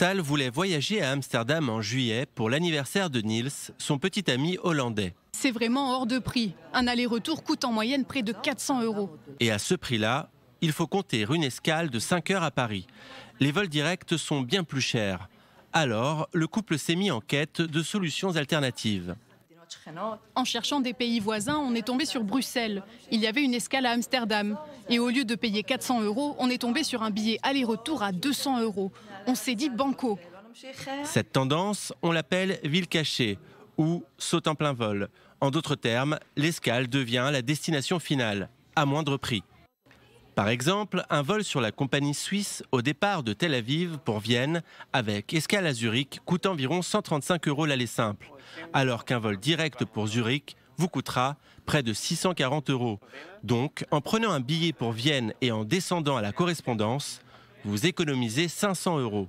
Stahl voulait voyager à Amsterdam en juillet pour l'anniversaire de Niels, son petit ami hollandais. C'est vraiment hors de prix. Un aller-retour coûte en moyenne près de 400 euros. Et à ce prix-là, il faut compter une escale de 5 heures à Paris. Les vols directs sont bien plus chers. Alors, le couple s'est mis en quête de solutions alternatives. En cherchant des pays voisins, on est tombé sur Bruxelles. Il y avait une escale à Amsterdam. Et au lieu de payer 400 euros, on est tombé sur un billet aller-retour à 200 euros. On s'est dit banco. Cette tendance, on l'appelle ville cachée ou saute en plein vol. En d'autres termes, l'escale devient la destination finale, à moindre prix. Par exemple, un vol sur la compagnie suisse au départ de Tel Aviv pour Vienne avec escale à Zurich coûte environ 135 euros l'aller simple, alors qu'un vol direct pour Zurich vous coûtera près de 640 euros. Donc, en prenant un billet pour Vienne et en descendant à la correspondance, vous économisez 500 euros.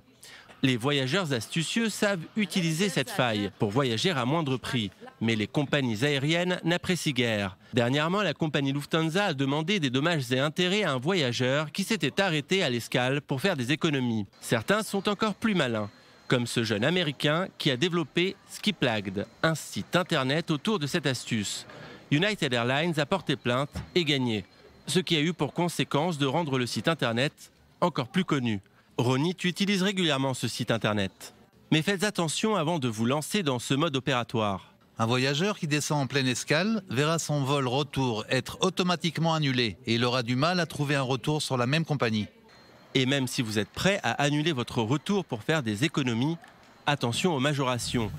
Les voyageurs astucieux savent utiliser cette faille pour voyager à moindre prix, mais les compagnies aériennes n'apprécient guère. Dernièrement, la compagnie Lufthansa a demandé des dommages et intérêts à un voyageur qui s'était arrêté à l'escale pour faire des économies. Certains sont encore plus malins comme ce jeune Américain qui a développé Skiplagged, un site internet autour de cette astuce. United Airlines a porté plainte et gagné, ce qui a eu pour conséquence de rendre le site internet encore plus connu. Ronit, utilise régulièrement ce site internet. Mais faites attention avant de vous lancer dans ce mode opératoire. Un voyageur qui descend en pleine escale verra son vol retour être automatiquement annulé et il aura du mal à trouver un retour sur la même compagnie. Et même si vous êtes prêt à annuler votre retour pour faire des économies, attention aux majorations.